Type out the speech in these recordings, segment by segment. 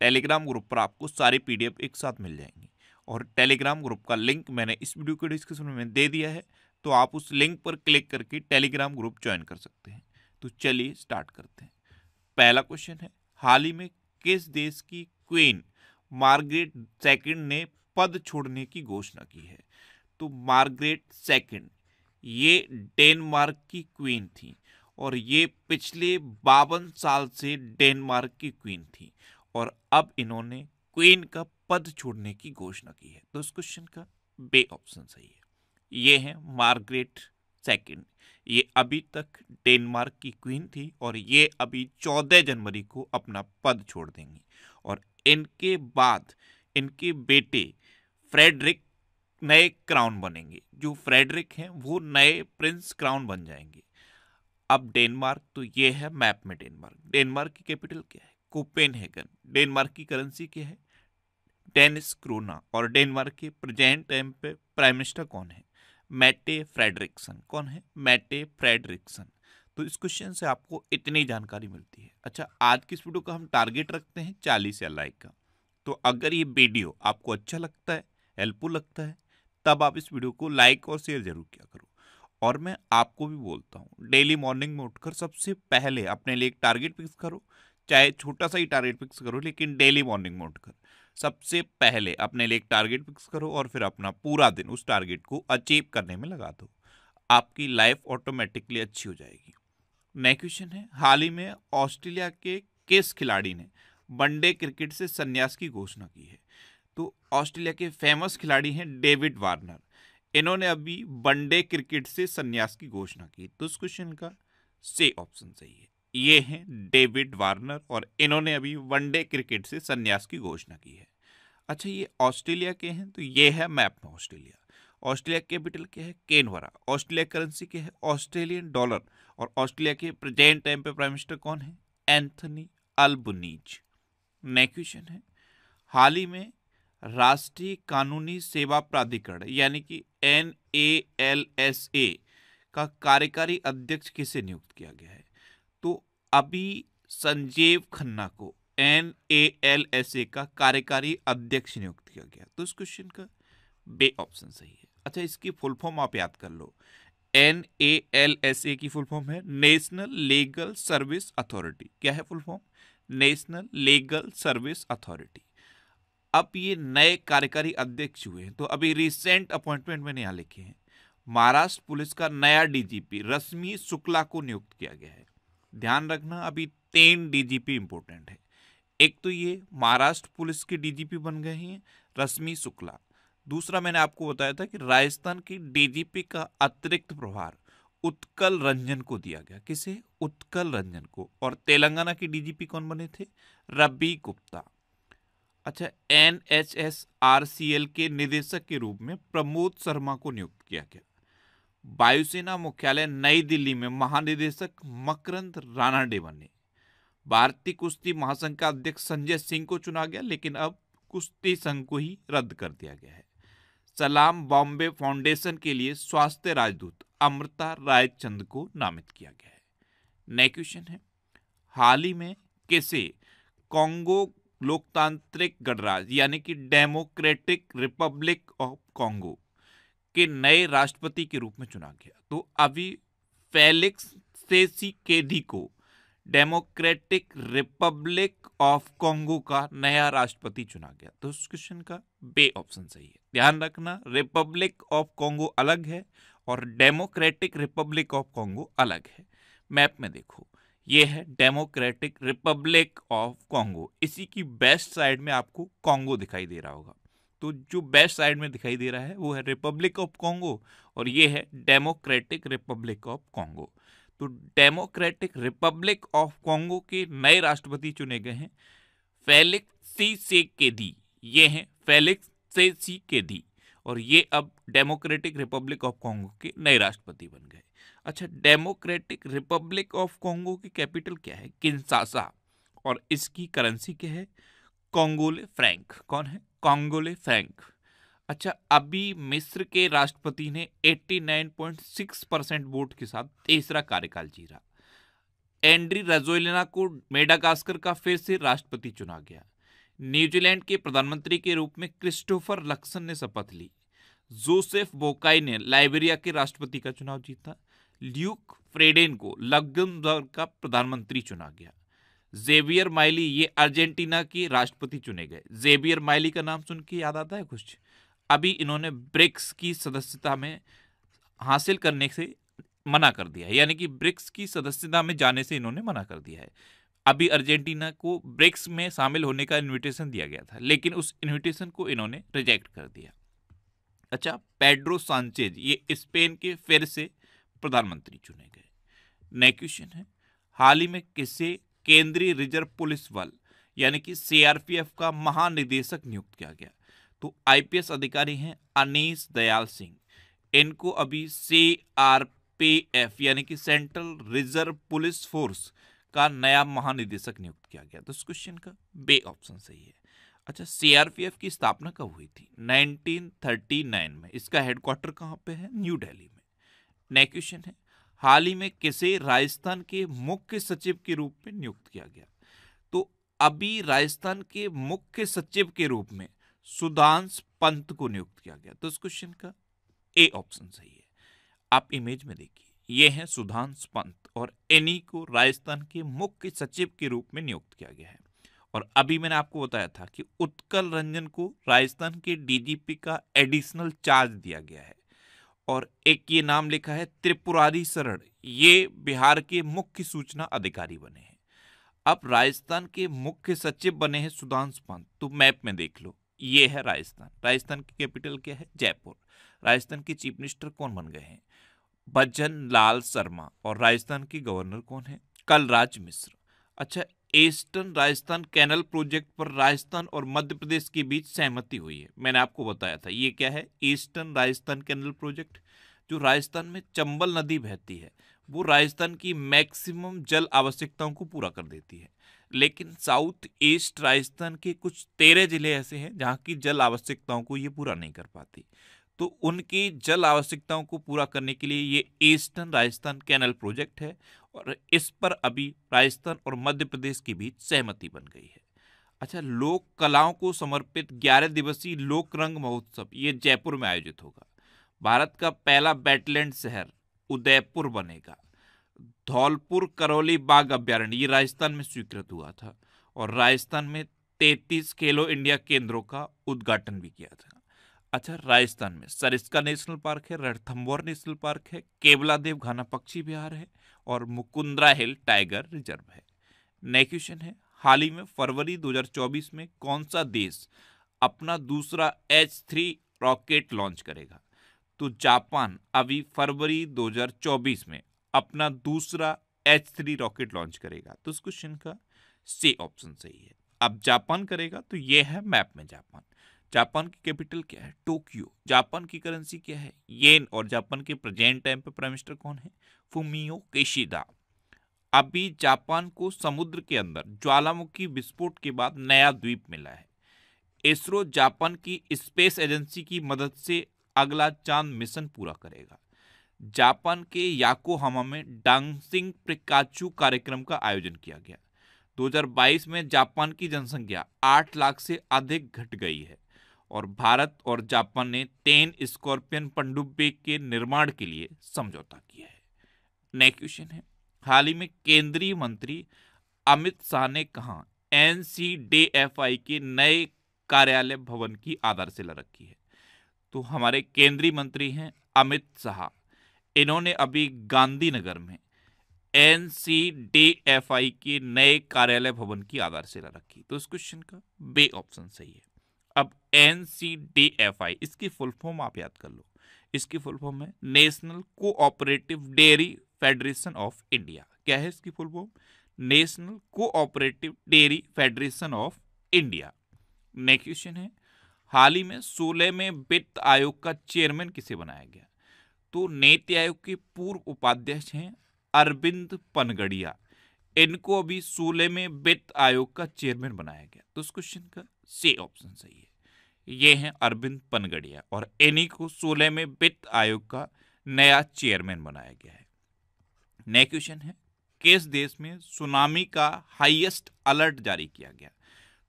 Telegram group पर आपको सारी पीडीएफ एक साथ मिल जाएंगी और टेलीग्राम ग्रुप का लिंक मैंने इस वीडियो के डिस्क्रिप्शन में दे दिया है तो आप उस लिंक पर क्लिक करके टेलीग्राम ग्रुप ज्वाइन कर सकते हैं तो चलिए स्टार्ट करते हैं पहला क्वेश्चन है हाल ही में किस देश की क्वीन मार्गरेट सेकंड ने पद छोड़ने की घोषणा की है तो मार्गरेट सेकंड ये डेनमार्क की क्वीन थी और ये पिछले बावन साल से डेनमार्क की क्वीन थी और अब इन्होंने क्वीन का पद छोड़ने की घोषणा की है तो इस क्वेश्चन का बे ऑप्शन सही है ये है मार्गरेट सेकंड ये अभी तक डेनमार्क की क्वीन थी और ये अभी चौदह जनवरी को अपना पद छोड़ देंगी और इनके बाद इनके बेटे फ्रेडरिक नए क्राउन बनेंगे जो फ्रेडरिक हैं वो नए प्रिंस क्राउन बन जाएंगे अब डेनमार्क तो ये है मैप में डेनमार्क डेनमार्क की कैपिटल क्या है कोपेनहेगन डेनमार्क की करेंसी क्या है डेनिस क्रोना और डेनमार्क के प्रेजेंट टाइम पे प्राइम मिनिस्टर कौन है मैटे फ्रेडरिक्सन कौन है मैटे फ्रेडरिक्सन तो इस क्वेश्चन से आपको इतनी जानकारी मिलती है अच्छा आज की इस वीडियो का हम टारगेट रखते हैं चालीस या लाइक का तो अगर ये वीडियो आपको अच्छा लगता है हेल्पफुल लगता है तब आप इस वीडियो को लाइक और शेयर जरूर किया करो और मैं आपको भी बोलता हूँ डेली मॉर्निंग में उठकर सबसे पहले अपने लिए एक टारगेट फिक्स करो चाहे छोटा सा ही टारगेट फिक्स करो लेकिन डेली मॉर्निंग मोड कर सबसे पहले अपने लिए एक टारगेट फिक्स करो और फिर अपना पूरा दिन उस टारगेट को अचीव करने में लगा दो आपकी लाइफ ऑटोमेटिकली अच्छी हो जाएगी नेक्स्ट क्वेश्चन है हाल ही में ऑस्ट्रेलिया के किस खिलाड़ी ने वनडे क्रिकेट से संन्यास की घोषणा की है तो ऑस्ट्रेलिया के फेमस खिलाड़ी हैं डेविड वार्नर इन्होंने अभी वनडे क्रिकेट से संन्यास की घोषणा की तो उस क्वेश्चन का से ऑप्शन सही है ये हैं डेविड वार्नर और इन्होंने अभी वनडे क्रिकेट से संन्यास की घोषणा की है अच्छा ये ऑस्ट्रेलिया के हैं तो ये है मैप में ऑस्ट्रेलिया ऑस्ट्रेलिया कैपिटल क्या है केनवरा ऑस्ट्रेलिया करेंसी क्या है ऑस्ट्रेलियन डॉलर और ऑस्ट्रेलिया के प्रेजेंट टाइम पे प्राइम मिनिस्टर कौन है एंथनी अल्बुनीज नेक्स्ट क्वेश्चन है हाल ही में राष्ट्रीय कानूनी सेवा प्राधिकरण यानी कि N A L S A का कार्यकारी अध्यक्ष किसे नियुक्त किया गया है अभी संजीव खन्ना को N A L S A का कार्यकारी अध्यक्ष नियुक्त किया गया तो इस क्वेश्चन का बे ऑप्शन सही है अच्छा इसकी फुल फॉर्म आप याद कर लो N A L S A की फुल फॉर्म है नेशनल लीगल सर्विस अथॉरिटी क्या है full form national legal service authority अब ये नए कार्यकारी अध्यक्ष हुए हैं तो अभी रिसेंट अपॉइंटमेंट मैंने यहाँ लिखे हैं महाराष्ट्र पुलिस का नया डीजीपी रश्मि शुक्ला को नियुक्त किया गया है ध्यान रखना अभी तीन डीजीपी इंपोर्टेंट है एक तो ये महाराष्ट्र पुलिस के डीजीपी बन गए हैं रश्मि शुक्ला दूसरा मैंने आपको बताया था कि राजस्थान की डीजीपी का अतिरिक्त प्रभार उत्कल रंजन को दिया गया किसे उत्कल रंजन को और तेलंगाना के डीजीपी कौन बने थे रबी गुप्ता अच्छा N H S R C L के निदेशक के रूप में प्रमोद शर्मा को नियुक्त किया गया वायुसेना मुख्यालय नई दिल्ली में महानिदेशक मकरंद रानाडे बने भारतीय कुश्ती महासंघ का अध्यक्ष संजय सिंह को चुना गया लेकिन अब कुश्ती संघ को ही रद्द कर दिया गया है सलाम बॉम्बे फाउंडेशन के लिए स्वास्थ्य राजदूत अमृता रायचंद को नामित किया गया है नया क्वेश्चन है हाल ही में कैसे कांगो लोकतांत्रिक गणराज्य यानी कि डेमोक्रेटिक रिपब्लिक ऑफ कांगो के नए राष्ट्रपति के रूप में चुना गया तो अभी फेलिक्स सेसी केदी को डेमोक्रेटिक रिपब्लिक ऑफ कॉन्गो का नया राष्ट्रपति चुना गया तो उस क्वेश्चन का बे ऑप्शन सही है ध्यान रखना रिपब्लिक ऑफ कॉन्गो अलग है और डेमोक्रेटिक रिपब्लिक ऑफ कॉन्गो अलग है मैप में देखो ये है डेमोक्रेटिक रिपब्लिक ऑफ कॉन्गो इसी की बेस्ट साइड में आपको कॉन्गो दिखाई दे रहा होगा तो जो बेस्ट साइड में दिखाई दे रहा है वो है रिपब्लिक ऑफ कॉन्गो और ये है डेमोक्रेटिक रिपब्लिक ऑफ कॉन्गो तो डेमोक्रेटिक रिपब्लिक ऑफ कॉन्गो के नए राष्ट्रपति चुने गए हैं फेलिक्स सी से के दी ये हैं फेलिक्स से सी के दी और ये अब डेमोक्रेटिक रिपब्लिक ऑफ कॉन्गो के नए राष्ट्रपति बन गए अच्छा डेमोक्रेटिक रिपब्लिक ऑफ कॉन्गो की कैपिटल क्या है किन्सासा और इसकी करेंसी क्या है कॉन्गोले फ्रैंक कौन है कॉन्गोले फ्रैंक अच्छा अभी मिस्र के राष्ट्रपति ने 89.6 परसेंट वोट के साथ तीसरा कार्यकाल जीरा एंड्री रजोलिना को मेडागास्कर का फिर से राष्ट्रपति चुना गया न्यूजीलैंड के प्रधानमंत्री के रूप में क्रिस्टोफर लक्सन ने शपथ ली जोसेफ बोकाई ने लाइबेरिया के राष्ट्रपति का चुनाव जीता ल्यूक फ्रेडेन को लग्जमबर्ग का प्रधानमंत्री चुना गया जेवियर माइली ये अर्जेंटीना की राष्ट्रपति चुने गए जेवियर माइली का नाम सुन के याद आता है कुछ अभी इन्होंने ब्रिक्स की सदस्यता में हासिल करने से मना कर दिया है यानी कि ब्रिक्स की सदस्यता में जाने से इन्होंने मना कर दिया है अभी अर्जेंटीना को ब्रिक्स में शामिल होने का इनविटेशन दिया गया था लेकिन उस इनविटेशन को इन्होंने रिजेक्ट कर दिया अच्छा पेड्रो सांचेज ये स्पेन के फिर से प्रधानमंत्री चुने गए नए क्वेश्चन है हाल ही में किसे केंद्रीय रिजर्व पुलिस बल यानी कि सीआरपीएफ का महानिदेशक नियुक्त किया गया तो आईपीएस अधिकारी हैं अनीस दयाल सिंह इनको अभी सीआरपीएफ यानी कि सेंट्रल रिजर्व पुलिस फोर्स का नया महानिदेशक नियुक्त किया गया तो इस क्वेश्चन का बे ऑप्शन सही है अच्छा सीआरपीएफ की स्थापना कब हुई थी 1939 में इसका हेडक्वार्टर कहाँ पे है न्यू दिल्ली में नेक्स्ट क्वेश्चन है हाल ही में किसे राजस्थान के मुख्य सचिव के रूप में नियुक्त किया गया तो अभी राजस्थान के मुख्य सचिव के रूप में सुधांश पंत को नियुक्त किया गया तो इस क्वेश्चन का ए ऑप्शन सही है आप इमेज में देखिए ये है सुधांश पंत और इन्हीं को राजस्थान के मुख्य सचिव के रूप में नियुक्त किया गया है और अभी मैंने आपको बताया था कि उत्कल रंजन को राजस्थान के डीजीपी का एडिशनल चार्ज दिया गया है और एक ये नाम लिखा है त्रिपुरारी शरण ये बिहार के मुख्य सूचना अधिकारी बने हैं अब राजस्थान के मुख्य सचिव बने हैं सुधांश पंत तो मैप में देख लो ये है राजस्थान राजस्थान की कैपिटल क्या है जयपुर राजस्थान के चीफ मिनिस्टर कौन बन गए हैं भजन लाल शर्मा और राजस्थान के गवर्नर कौन है कलराज मिश्र अच्छा ईस्टर्न राजस्थान कैनल प्रोजेक्ट पर राजस्थान और मध्य प्रदेश के बीच सहमति हुई है मैंने आपको बताया था ये क्या है ईस्टर्न राजस्थान कैनल प्रोजेक्ट जो राजस्थान में चंबल नदी बहती है वो राजस्थान की मैक्सिमम जल आवश्यकताओं को पूरा कर देती है लेकिन साउथ ईस्ट राजस्थान के कुछ तेरह जिले ऐसे हैं जहाँ की जल आवश्यकताओं को ये पूरा नहीं कर पाती तो उनकी जल आवश्यकताओं को पूरा करने के लिए ये ईस्टर्न राजस्थान कैनल प्रोजेक्ट है और इस पर अभी राजस्थान और मध्य प्रदेश के बीच सहमति बन गई है अच्छा लोक कलाओं को समर्पित ग्यारह दिवसीय लोक रंग महोत्सव ये जयपुर में आयोजित होगा भारत का पहला बैटलैंड शहर उदयपुर बनेगा धौलपुर करौली बाघ अभ्यारण्य ये राजस्थान में स्वीकृत हुआ था और राजस्थान में तैतीस खेलो इंडिया केंद्रों का उद्घाटन भी किया था अच्छा राजस्थान में सरिस्का नेशनल पार्क है रणथम्बोर नेशनल पार्क है केवला देव घाना पक्षी विहार है और मुकुंद्रा हिल टाइगर रिजर्व है नेक्स्ट क्वेश्चन है हाल ही में फरवरी 2024 में कौन सा देश अपना दूसरा एच थ्री रॉकेट लॉन्च करेगा तो जापान अभी फरवरी 2024 में अपना दूसरा एच थ्री रॉकेट लॉन्च करेगा तो इस क्वेश्चन का सी ऑप्शन सही है अब जापान करेगा तो ये है मैप में जापान जापान की कैपिटल क्या है टोक्यो जापान की करेंसी क्या है येन और जापान के प्रेजेंट टाइम पे प्राइम मिनिस्टर कौन है फुमियो केशिदा अभी जापान को समुद्र के अंदर ज्वालामुखी विस्फोट के बाद नया द्वीप मिला है इसरो जापान की स्पेस एजेंसी की मदद से अगला चांद मिशन पूरा करेगा जापान के याकोहामा में डांसिंग प्रिकाचू कार्यक्रम का आयोजन किया गया 2022 में जापान की जनसंख्या 8 लाख से अधिक घट गई है और भारत और जापान ने तेन स्कॉर्पियन पंडुबे के निर्माण के लिए समझौता किया है नेक्स्ट क्वेश्चन है हाल ही में केंद्रीय मंत्री अमित शाह ने कहा एन के नए कार्यालय भवन की आधारशिला रखी है तो हमारे केंद्रीय मंत्री हैं अमित शाह इन्होंने अभी गांधीनगर में एन के नए कार्यालय भवन की आधारशिला रखी तो इस क्वेश्चन का बे ऑप्शन सही है अब एन इसकी फुल फॉर्म आप याद कर लो इसकी फुल फॉर्म है national cooperative dairy federation of India क्या है इसकी full form national cooperative dairy federation of India next question है हाल ही में सोलह में वित्त आयोग का चेयरमैन किसे बनाया गया तो नीति आयोग के पूर्व उपाध्यक्ष हैं अरविंद पनगड़िया इनको अभी सोलह में वित्त आयोग का चेयरमैन बनाया गया तो इस क्वेश्चन का सी ऑप्शन सही है ये हैं अरविंद पनगड़िया और इन्हीं को सोलह में वित्त आयोग का नया चेयरमैन बनाया गया है नया क्वेश्चन है किस देश में सुनामी का हाईएस्ट अलर्ट जारी किया गया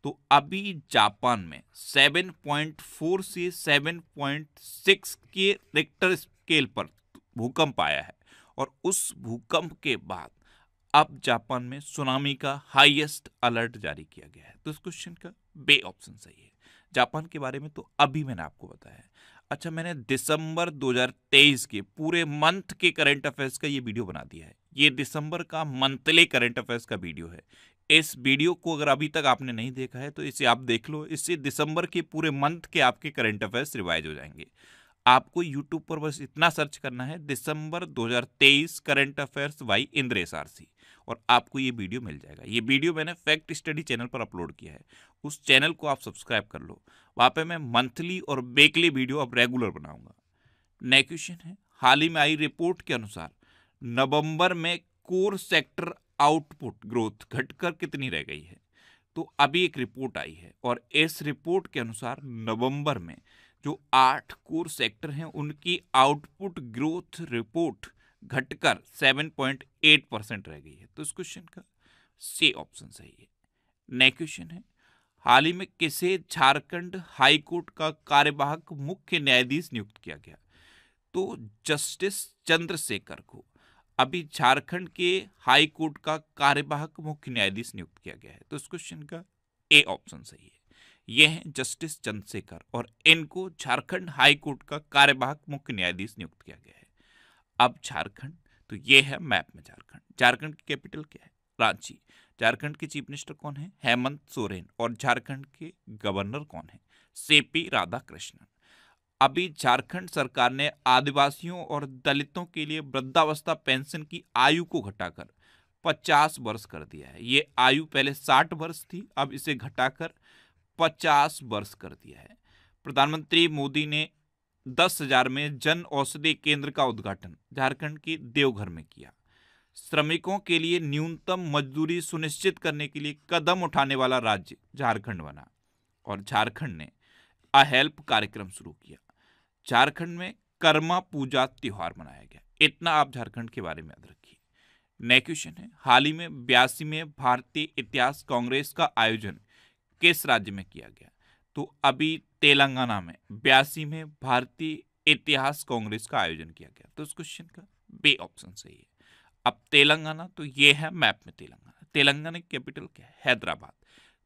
तो अभी जापान में 7.4 से 7.6 के रिक्टर स्केल पर भूकंप आया है और उस भूकंप के बाद अब जापान में सुनामी का हाईएस्ट अलर्ट जारी किया गया है तो इस क्वेश्चन का बे ऑप्शन सही है जापान के बारे में तो अभी मैंने आपको बताया अच्छा मैंने दिसंबर 2023 के पूरे मंथ के करंट अफेयर्स का ये वीडियो बना दिया है ये दिसंबर का मंथली करंट अफेयर्स का वीडियो है इस वीडियो को अगर अभी तक आपने नहीं देखा है तो इसे आप देख लो इससे दिसंबर के पूरे मंथ के आपके करंट अफेयर्स रिवाइज हो जाएंगे आपको यूट्यूब पर बस इतना सर्च करना है दिसंबर 2023 current affairs by Indresh RC और आपको ये वीडियो मिल जाएगा ये वीडियो मैंने फैक्ट स्टडी चैनल पर अपलोड किया है उस चैनल को आप सब्सक्राइब कर लो वहाँ पे मैं मंथली और वीकली वीडियो अब रेगुलर बनाऊंगा नए क्वेश्चन है हाल ही में आई रिपोर्ट के अनुसार नवंबर में कोर सेक्टर आउटपुट ग्रोथ घटकर कितनी रह गई है तो अभी एक रिपोर्ट आई है और इस रिपोर्ट के अनुसार नवंबर में जो आठ कोर सेक्टर हैं उनकी आउटपुट ग्रोथ रिपोर्ट घटकर 7.8 परसेंट रह गई है तो इस क्वेश्चन का सी ऑप्शन सही है नेक्स्ट क्वेश्चन है हाल ही में किसे झारखंड हाईकोर्ट का कार्यवाहक मुख्य न्यायाधीश नियुक्त किया गया तो जस्टिस चंद्रशेखर को अभी झारखंड के हाई कोर्ट का कार्यवाहक मुख्य न्यायाधीश नियुक्त किया गया है तो इस क्वेश्चन का ए ऑप्शन सही है ये हैं जस्टिस चंद्रशेखर और इनको झारखंड हाई कोर्ट का कार्यवाहक मुख्य न्यायाधीश नियुक्त किया गया है अब झारखंड तो ये है मैप में झारखंड झारखंड की कैपिटल क्या है रांची झारखंड के चीफ मिनिस्टर कौन है हेमंत सोरेन और झारखंड के गवर्नर कौन है सेपी कृष्णन अभी झारखंड सरकार ने आदिवासियों और दलितों के लिए वृद्धावस्था पेंशन की आयु को घटाकर 50 वर्ष कर दिया है ये आयु पहले 60 वर्ष थी अब इसे घटाकर 50 वर्ष कर दिया है प्रधानमंत्री मोदी ने दस हजार में जन औषधि केंद्र का उद्घाटन झारखंड के देवघर में किया श्रमिकों के लिए न्यूनतम मजदूरी सुनिश्चित करने के लिए कदम उठाने वाला राज्य झारखंड बना और झारखंड ने अ हेल्प कार्यक्रम शुरू किया झारखंड में कर्मा पूजा त्यौहार मनाया गया इतना आप झारखंड के बारे में याद रखिए नया क्वेश्चन है हाल ही में बयासी में भारतीय इतिहास कांग्रेस का आयोजन किस राज्य में किया गया तो अभी तेलंगाना में बयासी में भारतीय इतिहास कांग्रेस का आयोजन किया गया तो इस क्वेश्चन का बे ऑप्शन सही है अब तेलंगाना तो ये है मैप में तेलंगाना तेलंगाना की कैपिटल क्या है हैदराबाद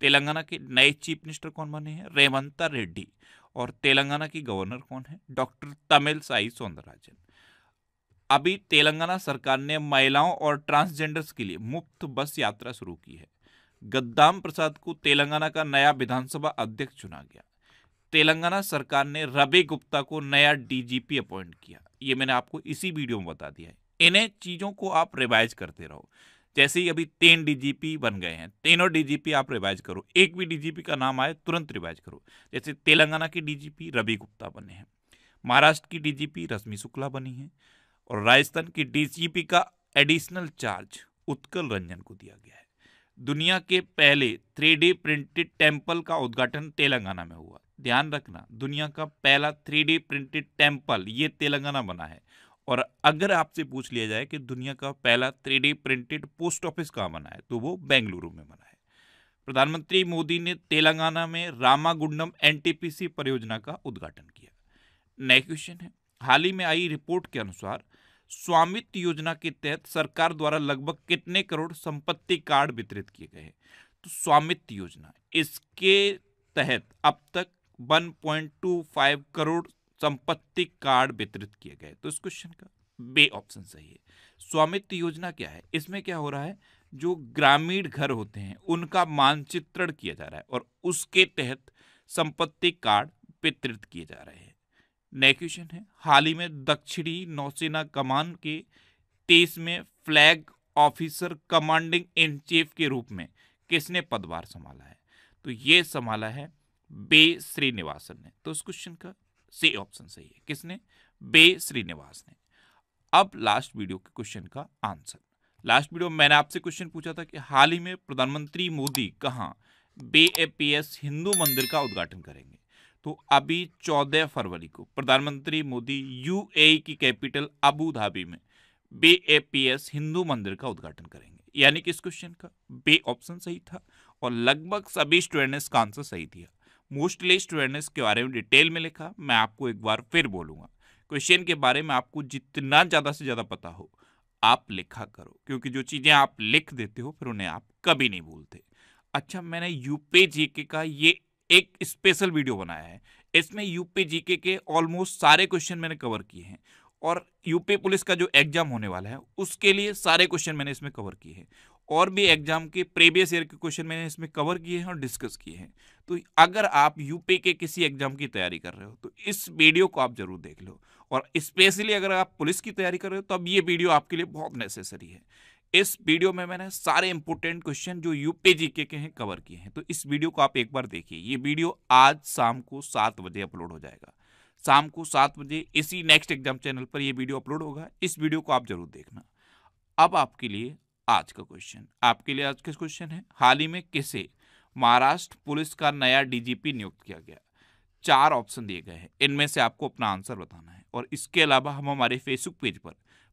तेलंगाना के नए चीफ मिनिस्टर कौन बने हैं रेवंता रेड्डी और तेलंगाना की गवर्नर कौन है डॉक्टर तमिल साई सौंदरराजन अभी तेलंगाना सरकार ने महिलाओं और ट्रांसजेंडर्स के लिए मुफ्त बस यात्रा शुरू की है गद्दाम प्रसाद को तेलंगाना का नया विधानसभा अध्यक्ष चुना गया तेलंगाना सरकार ने रवि गुप्ता को नया डीजीपी अपॉइंट किया ये मैंने आपको इसी वीडियो में बता दिया है इन्हें चीज़ों को आप रिवाइज करते रहो जैसे ही अभी तीन डीजीपी बन गए हैं तीनों डीजीपी आप रिवाइज करो एक भी डीजीपी का नाम आए तुरंत रिवाइज करो जैसे तेलंगाना की डीजीपी रवि गुप्ता बने हैं महाराष्ट्र की डीजीपी रश्मि शुक्ला बनी है और राजस्थान की डीजीपी का एडिशनल चार्ज उत्कल रंजन को दिया गया है दुनिया के पहले थ्री प्रिंटेड टेम्पल का उद्घाटन तेलंगाना में हुआ ध्यान रखना दुनिया का पहला थ्री प्रिंटेड टेम्पल ये तेलंगाना बना है और अगर आपसे पूछ लिया जाए कि दुनिया का पहला थ्री प्रिंटेड पोस्ट ऑफिस कहाँ बना है तो वो बेंगलुरु में बना है प्रधानमंत्री मोदी ने तेलंगाना में रामागुंडम एनटीपीसी परियोजना का उद्घाटन किया नेक्स्ट क्वेश्चन है हाल ही में आई रिपोर्ट के अनुसार स्वामित्व योजना के तहत सरकार द्वारा लगभग कितने करोड़ संपत्ति कार्ड वितरित किए गए हैं तो स्वामित्व योजना इसके तहत अब तक 1.25 करोड़ संपत्ति कार्ड वितरित किए गए तो इस क्वेश्चन का बे ऑप्शन सही है स्वामित्व योजना क्या है इसमें क्या हो रहा है जो ग्रामीण घर होते हैं उनका मानचित्रण किया जा रहा है और उसके तहत संपत्ति कार्ड वितरित किए जा रहे हैं नया क्वेश्चन है हाल ही में दक्षिणी नौसेना कमान के तेईस में flag officer commanding in chief के रूप में किसने पदभार संभाला है तो ये संभाला है बे श्रीनिवासन ने तो उस क्वेश्चन का से ऑप्शन सही है किसने बे श्रीनिवास ने अब लास्ट वीडियो के क्वेश्चन का आंसर लास्ट वीडियो मैंने आपसे क्वेश्चन पूछा था कि हाल ही में प्रधानमंत्री मोदी कहाँ बे हिंदू मंदिर का उद्घाटन करेंगे तो अभी 14 फरवरी को प्रधानमंत्री मोदी यूएई की कैपिटल अबू धाबी में बीएपीएस हिंदू मंदिर का उद्घाटन करेंगे यानी कि इस क्वेश्चन का बे ऑप्शन सही था और लगभग सभी स्टूडेंट ने इसका आंसर सही दिया मोस्टली स्टूडेंट के बारे में डिटेल में लिखा मैं आपको एक बार फिर बोलूंगा क्वेश्चन के बारे में आपको जितना ज़्यादा से ज़्यादा पता हो आप लिखा करो क्योंकि जो चीज़ें आप लिख देते हो फिर उन्हें आप कभी नहीं भूलते अच्छा मैंने यूपी जीके का ये एक स्पेशल वीडियो बनाया है इसमें यूपी जीके के ऑलमोस्ट सारे क्वेश्चन मैंने कवर किए हैं और यूपी पुलिस का जो एग्जाम होने वाला है उसके लिए सारे क्वेश्चन मैंने इसमें कवर किए हैं और भी एग्जाम के प्रीवियस ईयर के क्वेश्चन मैंने इसमें कवर किए हैं और डिस्कस किए हैं तो अगर आप यूपी के किसी एग्जाम की तैयारी कर रहे हो तो इस वीडियो को आप जरूर देख लो और स्पेशली अगर आप पुलिस की तैयारी कर रहे हो तो अब ये वीडियो आपके लिए बहुत नेसेसरी है इस वीडियो में मैंने सारे इंपोर्टेंट क्वेश्चन जो यूपी जीके के हैं कवर किए हैं तो इस वीडियो को आप एक बार देखिए ये वीडियो आज शाम को सात बजे अपलोड हो जाएगा शाम को सात बजे इसी नेक्स्ट एग्जाम चैनल पर यह वीडियो अपलोड होगा इस वीडियो को आप जरूर देखना अब आपके लिए आज का क्वेश्चन आपके लिए आज का क्वेश्चन है हाल ही में किसे महाराष्ट्र पुलिस का नया डीजीपी नियुक्त किया गया चार ऑप्शन दिए गए हैं इनमें से आपको अपना आंसर बताना है और इसके अलावा हम हमारे फेसबुक पेज पर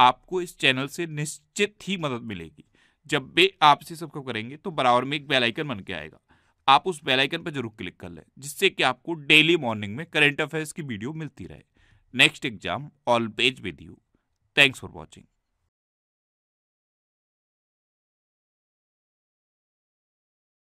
आपको इस चैनल से निश्चित ही मदद मिलेगी जब वे आपसे सबको करेंगे तो बराबर में एक बेलाइकन बन के आएगा आप उस बेलाइकन पर जरूर क्लिक कर लें जिससे कि आपको डेली मॉर्निंग में करेंट अफेयर्स की वीडियो मिलती रहे next exam all page with you thanks for watching